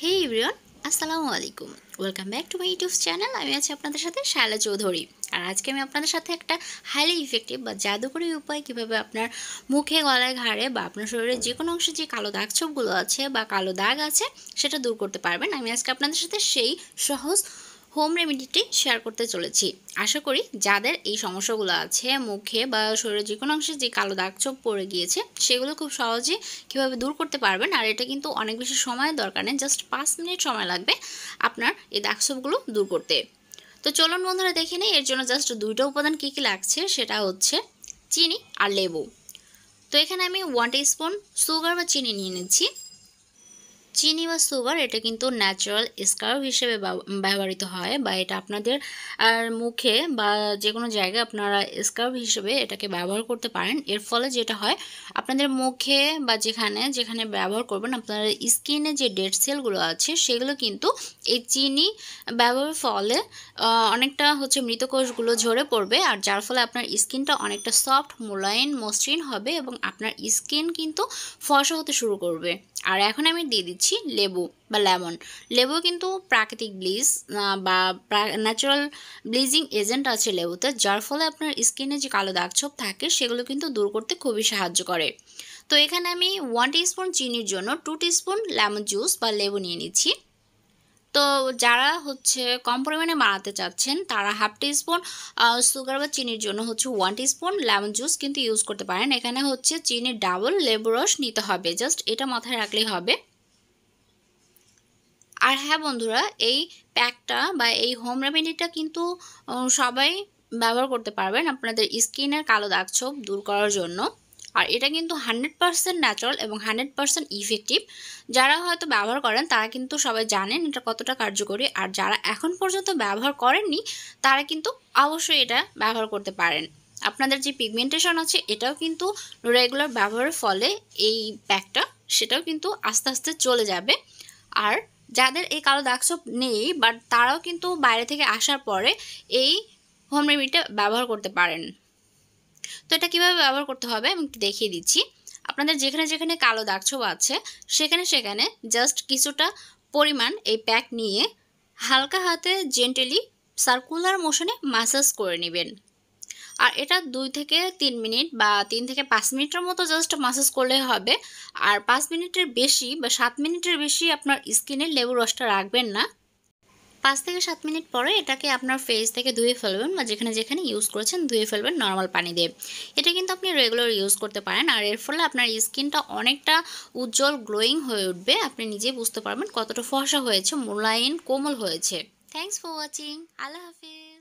হে everyone আসসালামু আলাইকুম welcome back to my YouTube channel আমি আছি আপনাদের সাথে শায়লা চৌধুরী আর আজকে আমি আপনাদের সাথে একটা হাইলি ইফেক্টিভ বা জাদুকরী উপায় কিভাবে আপনার মুখে গলায় ঘাড়ে বা আপনার শরীরের যে কোনো অংশে যে কালো দাগ ছোপগুলো আছে বা কালো দাগ আছে সেটা দূর করতে পারবেন আমি আজকে আপনাদের সাথে সেই সহজ হোম রেমেডিটি শেয়ার করতে চলেছি আশা করি যাদের এই সমস্যাগুলো আছে মুখে বা শরীরের যে কোনো অংশে যে কালো দাগ চোখ পড়ে গিয়েছে সেগুলো খুব সহজে কিভাবে দূর করতে পারবেন আর এটা কিন্তু অনেক বেশি সময়ের দরকার নেই জাস্ট পাঁচ মিনিট সময় লাগবে আপনার এই দাগ চোপগুলো দূর করতে তো চলুন বন্ধুরা দেখে নিই এর জন্য জাস্ট দুইটা উপাদান কী কী লাগছে সেটা হচ্ছে চিনি আর লেবু তো এখানে আমি ওয়ান স্পুন সুগার বা চিনি নিয়ে নিচ্ছি চিনি বা সুগার এটা কিন্তু ন্যাচারাল স্কার্ভ হিসেবে ব্যবহৃত হয় বা এটা আপনাদের আর মুখে বা যে কোনো জায়গায় আপনারা স্কার্ভ হিসেবে এটাকে ব্যবহার করতে পারেন এর ফলে যেটা হয় আপনাদের মুখে বা যেখানে যেখানে ব্যবহার করবেন আপনার স্কিনে যে ডেড সেলগুলো আছে সেগুলো কিন্তু এই চিনি ব্যবহারের ফলে অনেকটা হচ্ছে মৃতকোষগুলো ঝরে পড়বে আর যার ফলে আপনার স্কিনটা অনেকটা সফট মোলায়েম মসৃণ হবে এবং আপনার স্কিন কিন্তু ফসা হতে শুরু করবে আর এখন আমি দিয়ে দিচ্ছি নিচ্ছি লেবু বা লেমন লেবু কিন্তু প্রাকৃতিক ব্লিজ বা ন্যাচারাল ব্লিজিং এজেন্ট আছে লেবুতে যার ফলে আপনার স্কিনে যে কালো দাগছোপ থাকে সেগুলো কিন্তু দূর করতে খুবই সাহায্য করে তো এখানে আমি ওয়ান স্পুন চিনির জন্য টু স্পুন লেমন জুস বা লেবু নিয়ে নিচ্ছি তো যারা হচ্ছে কম পরিমাণে বানাতে চাচ্ছেন তারা হাফ টি স্পুন সুগার বা চিনির জন্য হচ্ছে ওয়ান স্পুন লেমন জুস কিন্তু ইউজ করতে পারেন এখানে হচ্ছে চিনির ডাবল লেবু রস নিতে হবে জাস্ট এটা মাথায় রাখলেই হবে আর হ্যাঁ বন্ধুরা এই প্যাকটা বা এই হোম রেমেডিটা কিন্তু সবাই ব্যবহার করতে পারবেন আপনাদের স্কিনের কালো দাগ ছোপ দূর করার জন্য আর এটা কিন্তু হান্ড্রেড পারসেন্ট ন্যাচারাল এবং হান্ড্রেড পারসেন্ট ইফেক্টিভ যারা হয়তো ব্যবহার করেন তারা কিন্তু সবাই জানেন এটা কতটা কার্যকরী আর যারা এখন পর্যন্ত ব্যবহার করেননি তারা কিন্তু অবশ্যই এটা ব্যবহার করতে পারেন আপনাদের যে পিগমেন্টেশন আছে এটাও কিন্তু রেগুলার ব্যবহারের ফলে এই প্যাকটা সেটাও কিন্তু আস্তে আস্তে চলে যাবে আর যাদের এই কালো দাগসব নেই বাট তারাও কিন্তু বাইরে থেকে আসার পরে এই হোম রেমিডিটা ব্যবহার করতে পারেন তো এটা কীভাবে ব্যবহার করতে হবে আমি দেখিয়ে দিচ্ছি আপনাদের যেখানে যেখানে কালো দাগছোপ আছে সেখানে সেখানে জাস্ট কিছুটা পরিমাণ এই প্যাক নিয়ে হালকা হাতে জেন্টেলি সার্কুলার মোশনে মাসাজ করে নেবেন আর এটা দুই থেকে তিন মিনিট বা তিন থেকে পাঁচ মিনিটের মতো জাস্ট মাসাজ করলে হবে আর পাঁচ মিনিটের বেশি বা সাত মিনিটের বেশি আপনার স্কিনে লেবু রসটা রাখবেন না পাঁচ থেকে সাত মিনিট পরে এটাকে আপনার ফেস থেকে ধুয়ে ফেলবেন বা যেখানে যেখানে ইউজ করেছেন ধুয়ে ফেলবেন নর্মাল পানি দিয়ে এটা কিন্তু আপনি রেগুলার ইউজ করতে পারেন আর এর ফলে আপনার স্কিনটা অনেকটা উজ্জ্বল গ্লোয়িং হয়ে উঠবে আপনি নিজে বুঝতে পারবেন কতটা ফসা হয়েছে মোলায়েম কোমল হয়েছে থ্যাংকস ফর ওয়াচিং আল্লাহ হাফিজ